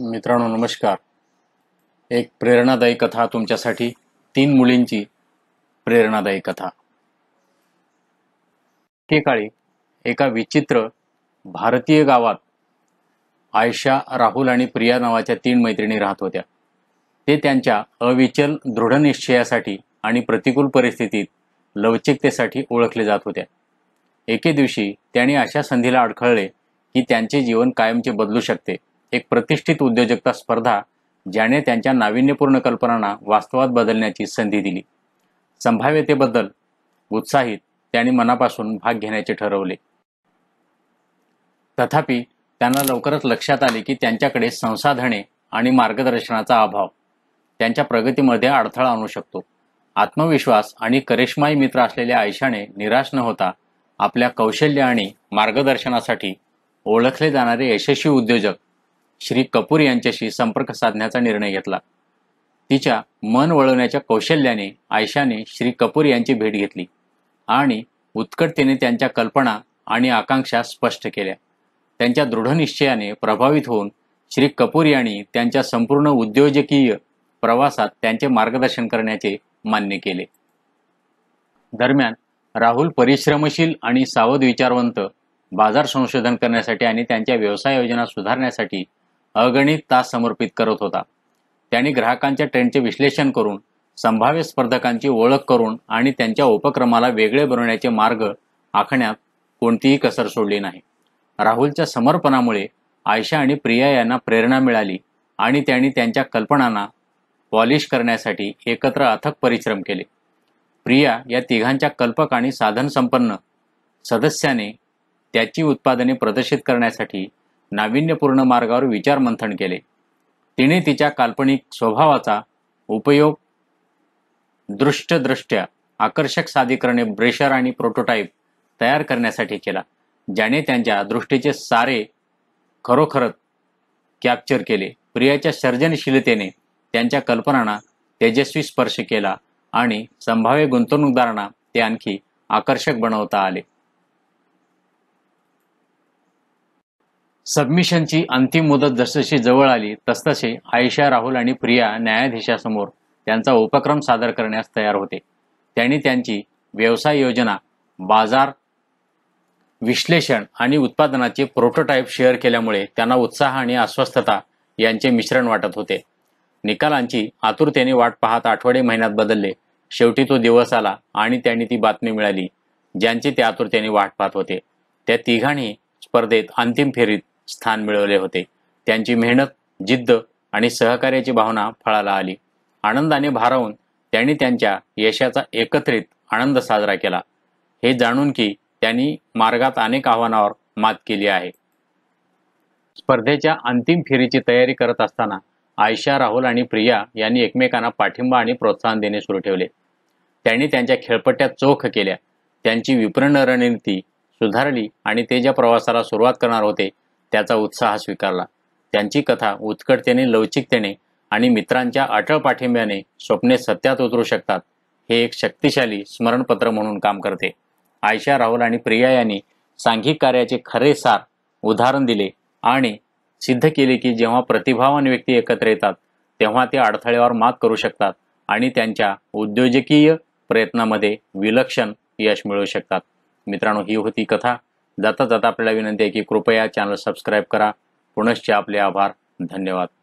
मित्रांनो नमस्कार एक प्रेरणादायी कथा तुमच्यासाठी तीन मुलींची प्रेरणादायी कथा काळी एका विचित्र भारतीय गावात आयशा राहुल आणि प्रिया नावाच्या तीन मैत्रिणी राहत होत्या ते त्यांच्या अविचल दृढनिश्चयासाठी आणि प्रतिकूल परिस्थितीत लवचिकतेसाठी ओळखले जात होत्या एके दिवशी त्यांनी अशा संधीला अडखळले की त्यांचे जीवन कायमचे बदलू शकते एक प्रतिष्ठित उद्योजकता स्पर्धा ज्याने त्यांच्या नाविन्यपूर्ण कल्पनांना वास्तवात बदलण्याची संधी दिली संभाव्यतेबद्दल उत्साहित त्यांनी मनापासून भाग घेण्याचे ठरवले तथापि त्यांना लवकरच लक्षात आले की त्यांच्याकडे संसाधने आणि मार्गदर्शनाचा अभाव त्यांच्या प्रगतीमध्ये अडथळा आणू शकतो आत्मविश्वास आणि करिश्माई मित्र असलेल्या आयशाने निराश न होता आपल्या कौशल्य आणि मार्गदर्शनासाठी ओळखले जाणारे यशस्वी उद्योजक श्री कपूर यांच्याशी संपर्क साधण्याचा निर्णय घेतला तिच्या मन वळवण्याच्या कौशल्याने आयशाने श्री कपूर यांची भेट घेतली आणि उत्कटतेने त्यांच्या कल्पना आणि आकांक्षा स्पष्ट केल्या त्यांच्या दृढनिश्चयाने प्रभावित होऊन श्री कपूर यांनी त्यांच्या संपूर्ण उद्योजकीय प्रवासात त्यांचे मार्गदर्शन करण्याचे मान्य केले दरम्यान राहुल परिश्रमशील आणि सावध विचारवंत बाजार संशोधन करण्यासाठी आणि त्यांच्या व्यवसाय योजना सुधारण्यासाठी अगणित तास समर्पित करत होता त्यांनी ग्राहकांच्या ट्रेंडचे विश्लेषण करून संभाव्य स्पर्धकांची ओळख करून आणि त्यांच्या उपक्रमाला वेगळे बनवण्याचे मार्ग आखण्यात कोणतीही कसर सोडली नाही राहुलच्या समर्पणामुळे आयशा आणि प्रिया यांना प्रेरणा मिळाली आणि त्यांनी त्यांच्या कल्पनांना पॉलिश करण्यासाठी एकत्र अथक परिश्रम केले प्रिया या तिघांच्या कल्पक आणि साधनसंपन्न सदस्याने त्याची उत्पादने प्रदर्शित करण्यासाठी नाविन्यपूर्ण मार्गावर विचारमंथन केले तिने तिच्या काल्पनिक स्वभावाचा उपयोग दृष्टदृष्ट्या आकर्षक साधीकरणे ब्रेशर आणि प्रोटोटाईप तयार करण्यासाठी केला ज्याने त्यांच्या दृष्टीचे सारे खरोखरच कॅप्चर केले प्रियाच्या सर्जनशीलतेने त्यांच्या कल्पनांना तेजस्वी स्पर्श केला आणि संभाव्य गुंतवणूकदारांना ते आणखी आकर्षक बनवता आले सबमिशनची अंतिम मुदत जसजशी जवळ आली तसतसे आयशा राहुल आणि प्रिया न्यायाधीशासमोर त्यांचा उपक्रम सादर करण्यास तयार होते त्यांनी त्यांची व्यवसाय योजना बाजार विश्लेषण आणि उत्पादनाचे प्रोटोटाईप शेअर केल्यामुळे त्यांना उत्साह आणि अस्वस्थता यांचे मिश्रण वाटत होते निकालांची आतुरतेने वाट पाहत आठवडे महिन्यात बदलले शेवटी तो दिवस आला आणि त्यांनी ती बातमी मिळाली ज्यांची ते आतुरतेने वाट पाहत होते त्या तिघांनी स्पर्धेत अंतिम फेरीत स्थान मिळवले होते त्यांची मेहनत जिद्द आणि सहकार्याची भावना फळाला आली आनंदाने भारावून त्यांनी त्यांच्या यशाचा एकत्रित आनंद साजरा केला हे जाणून की त्यांनी मार्गात अनेक आव्हानावर मात केली आहे स्पर्धेच्या अंतिम फेरीची तयारी करत असताना आयशा राहुल आणि प्रिया यांनी एकमेकांना पाठिंबा आणि प्रोत्साहन देणे सुरू ठेवले त्यांनी त्यांच्या खेळपट्ट्या चोख केल्या त्यांची विपणन रणनीती सुधारली आणि ते ज्या प्रवासाला सुरुवात करणार होते त्याचा उत्साह स्वीकारला त्यांची कथा उत्कटतेने लवचिकतेने आणि मित्रांच्या अटळ पाठिंब्याने स्वप्ने सत्यात उतरू शकतात हे एक शक्तिशाली स्मरणपत्र म्हणून काम करते आयशा राहुल आणि प्रिया यांनी सांघिक कार्याचे खरे सार उदाहरण दिले आणि सिद्ध केले की जेव्हा प्रतिभावान व्यक्ती एकत्र येतात तेव्हा ते अडथळ्यावर मात करू शकतात आणि त्यांच्या उद्योजकीय प्रयत्नामध्ये विलक्षण यश मिळवू शकतात मित्रांनो ही होती कथा जाता जाता आपल्याला विनंती आहे की कृपया चॅनल सबस्क्राईब करा पुनश्च आपले आभार धन्यवाद